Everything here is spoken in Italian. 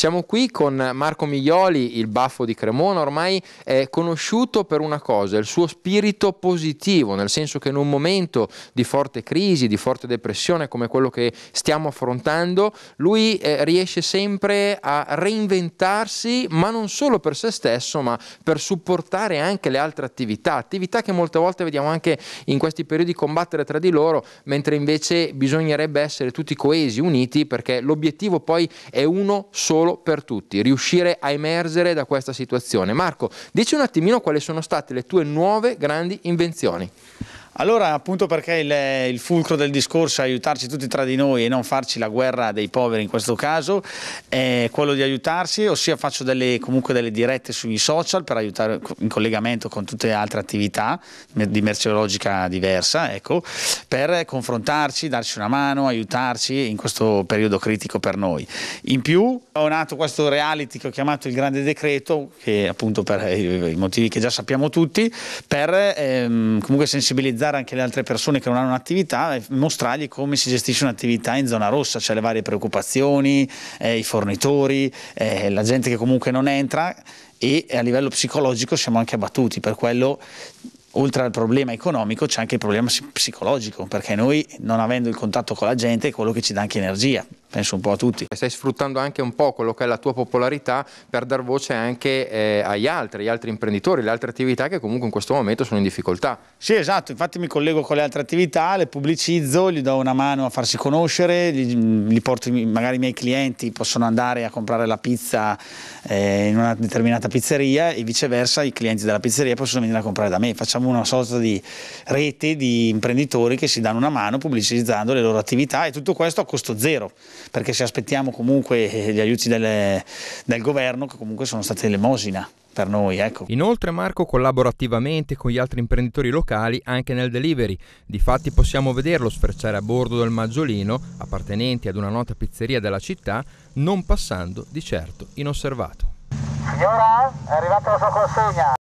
Siamo qui con Marco Miglioli, il baffo di Cremona, ormai è conosciuto per una cosa, il suo spirito positivo, nel senso che in un momento di forte crisi, di forte depressione come quello che stiamo affrontando, lui eh, riesce sempre a reinventarsi, ma non solo per se stesso, ma per supportare anche le altre attività, attività che molte volte vediamo anche in questi periodi combattere tra di loro, mentre invece bisognerebbe essere tutti coesi, uniti, perché l'obiettivo poi è uno solo solo per tutti, riuscire a emergere da questa situazione. Marco, dici un attimino quali sono state le tue nuove grandi invenzioni. Allora appunto perché il, il, fulcro del discorso è aiutarci tutti tra di noi e non farci la guerra dei poveri in questo caso è quello di aiutarsi, ossia faccio delle, comunque delle dirette sui social per aiutare in collegamento con tutte le altre attività di merceologica diversa, ecco, per confrontarci, darci una mano, aiutarci in questo periodo critico per noi. In più ho nato questo reality che ho chiamato il Grande Decreto, che appunto per i motivi che già sappiamo tutti, per ehm, comunque sensibilizzare aiutare anche le altre persone che non hanno un'attività e mostrargli come si gestisce un'attività in zona rossa, cioè le varie preoccupazioni, eh, i fornitori, eh, la gente che comunque non entra e a livello psicologico siamo anche abbattuti, per quello oltre al problema economico c'è anche il problema psicologico, perché noi non avendo il contatto con la gente è quello che ci dà anche energia penso un po' a tutti. Stai sfruttando anche un po' quello che è la tua popolarità per dar voce anche eh, agli altri, agli altri imprenditori, le altre attività che comunque in questo momento sono in difficoltà. Sì esatto, infatti mi collego con le altre attività, le pubblicizzo, gli do una mano a farsi conoscere, li, li porto, magari i miei clienti possono andare a comprare la pizza eh, in una determinata pizzeria e viceversa i clienti della pizzeria possono venire a comprare da me, facciamo una sorta di rete di imprenditori che si danno una mano pubblicizzando le loro attività e tutto questo a costo zero perché se aspettiamo comunque eh, gli aiuti delle, del governo, che comunque sono state elemosina per noi. Ecco. Inoltre Marco collabora attivamente con gli altri imprenditori locali anche nel delivery. Difatti possiamo vederlo sferciare a bordo del Maggiolino, appartenenti ad una nota pizzeria della città, non passando di certo inosservato. Signora, è arrivata la sua consegna.